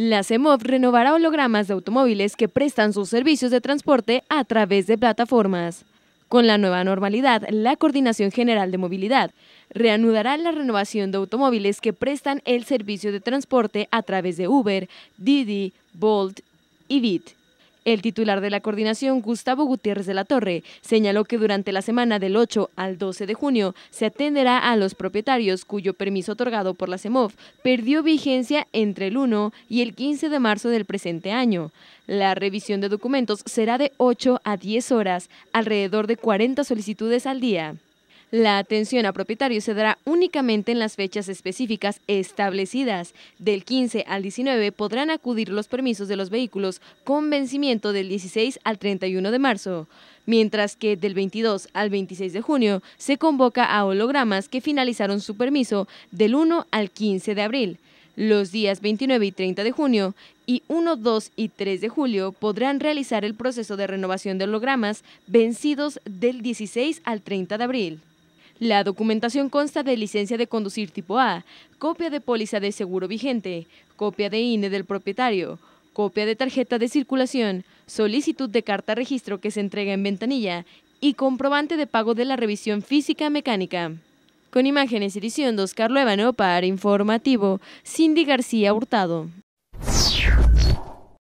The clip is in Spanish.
La CEMOV renovará hologramas de automóviles que prestan sus servicios de transporte a través de plataformas. Con la nueva normalidad, la Coordinación General de Movilidad reanudará la renovación de automóviles que prestan el servicio de transporte a través de Uber, Didi, Bolt y Bit. El titular de la coordinación, Gustavo Gutiérrez de la Torre, señaló que durante la semana del 8 al 12 de junio se atenderá a los propietarios cuyo permiso otorgado por la CEMOF perdió vigencia entre el 1 y el 15 de marzo del presente año. La revisión de documentos será de 8 a 10 horas, alrededor de 40 solicitudes al día. La atención a propietarios se dará únicamente en las fechas específicas establecidas. Del 15 al 19 podrán acudir los permisos de los vehículos con vencimiento del 16 al 31 de marzo, mientras que del 22 al 26 de junio se convoca a hologramas que finalizaron su permiso del 1 al 15 de abril. Los días 29 y 30 de junio y 1, 2 y 3 de julio podrán realizar el proceso de renovación de hologramas vencidos del 16 al 30 de abril. La documentación consta de licencia de conducir tipo A, copia de póliza de seguro vigente, copia de INE del propietario, copia de tarjeta de circulación, solicitud de carta registro que se entrega en ventanilla y comprobante de pago de la revisión física mecánica. Con imágenes edición de Oscar par para Informativo, Cindy García Hurtado.